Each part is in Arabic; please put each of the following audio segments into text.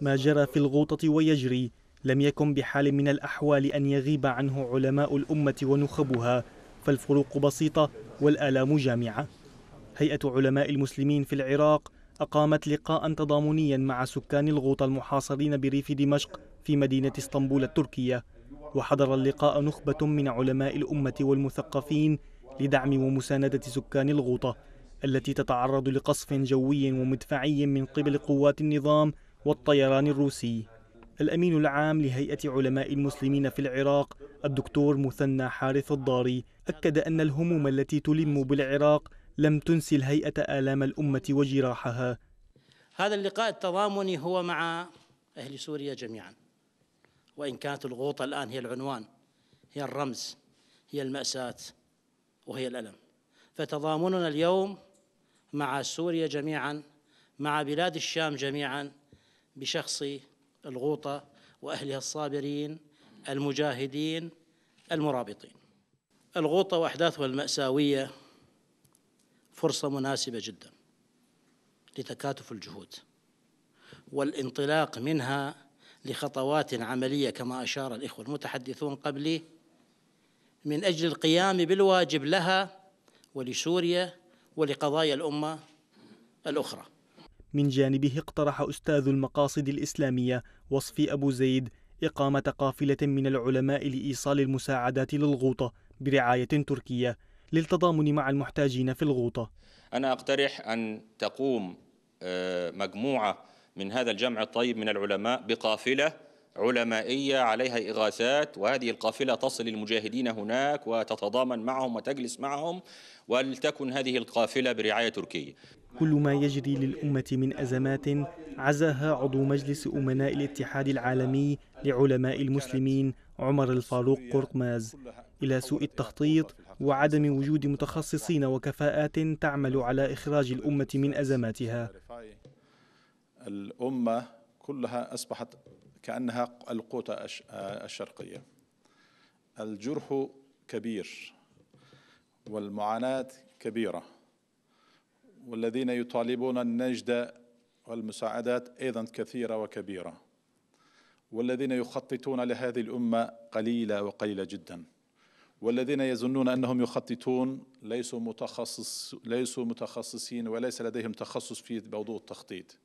ما جرى في الغوطة ويجري لم يكن بحال من الأحوال أن يغيب عنه علماء الأمة ونخبها فالفروق بسيطة والآلام جامعة هيئة علماء المسلمين في العراق أقامت لقاء تضامنيا مع سكان الغوطة المحاصرين بريف دمشق في مدينة اسطنبول التركية وحضر اللقاء نخبة من علماء الأمة والمثقفين لدعم ومساندة سكان الغوطة التي تتعرض لقصف جوي ومدفعي من قبل قوات النظام والطيران الروسي الأمين العام لهيئة علماء المسلمين في العراق الدكتور مثنى حارث الضاري أكد أن الهموم التي تلم بالعراق لم تنس الهيئة آلام الأمة وجراحها هذا اللقاء التضامني هو مع أهل سوريا جميعا وإن كانت الغوطة الآن هي العنوان هي الرمز هي المأساة وهي الألم فتضامننا اليوم مع سوريا جميعا مع بلاد الشام جميعا بشخص الغوطة وأهلها الصابرين المجاهدين المرابطين الغوطة وأحداثها المأساوية فرصة مناسبة جدا لتكاتف الجهود والانطلاق منها لخطوات عملية كما أشار الإخوة المتحدثون قبلي من أجل القيام بالواجب لها ولسوريا ولقضايا الأمة الأخرى من جانبه اقترح أستاذ المقاصد الإسلامية وصفي أبو زيد إقامة قافلة من العلماء لإيصال المساعدات للغوطة برعاية تركية للتضامن مع المحتاجين في الغوطة أنا أقترح أن تقوم آه، مجموعة من هذا الجمع الطيب من العلماء بقافلة علمائية عليها إغاثات وهذه القافلة تصل المجاهدين هناك وتتضامن معهم وتجلس معهم ولتكن هذه القافلة برعاية تركية كل ما يجري للأمة من أزمات عزاها عضو مجلس أمناء الاتحاد العالمي لعلماء المسلمين عمر الفاروق قرطماز إلى سوء التخطيط وعدم وجود متخصصين وكفاءات تعمل على إخراج الأمة من أزماتها الأمة كلها أصبحت كأنها القوطة الشرقية الجرح كبير والمعاناة كبيرة والذين يطالبون النجدة والمساعدات أيضا كثيرة وكبيرة والذين يخططون لهذه الأمة قليلة وقليلة جدا والذين يظنون أنهم يخططون ليسوا, متخصص ليسوا متخصصين وليس لديهم تخصص في موضوع التخطيط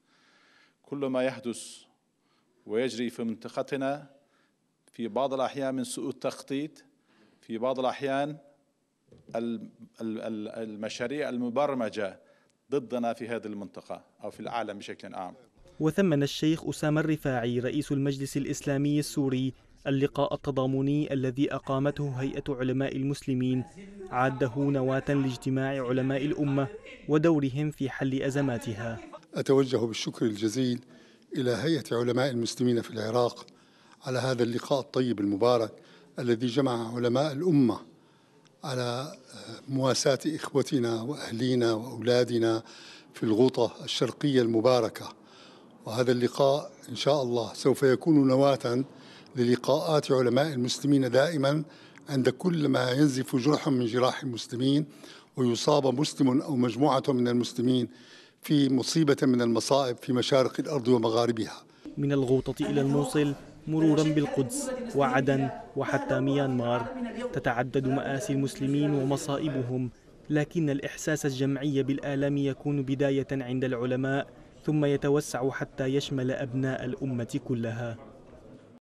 كل ما يحدث ويجري في منطقتنا في بعض الأحيان من سوء التخطيط في بعض الأحيان المشاريع المبرمجة ضدنا في هذه المنطقة أو في العالم بشكل عام وثمن الشيخ أسامة الرفاعي رئيس المجلس الإسلامي السوري اللقاء التضامني الذي أقامته هيئة علماء المسلمين عاده نواة لاجتماع علماء الأمة ودورهم في حل أزماتها أتوجه بالشكر الجزيل إلى هيئة علماء المسلمين في العراق على هذا اللقاء الطيب المبارك الذي جمع علماء الأمة على آه، مواساة إخوتنا وأهلينا وأولادنا في الغوطة الشرقية المباركة وهذا اللقاء إن شاء الله سوف يكون نواة للقاءات علماء المسلمين دائما عند كل ما ينزف جرح من جراح المسلمين ويصاب مسلم أو مجموعة من المسلمين في مصيبة من المصائب في مشارق الأرض ومغاربها من الغوطة إلى الموصل مرورا بالقدس وعدن وحتى ميانمار تتعدد مآسي المسلمين ومصائبهم لكن الإحساس الجمعي بالآلام يكون بداية عند العلماء ثم يتوسع حتى يشمل أبناء الأمة كلها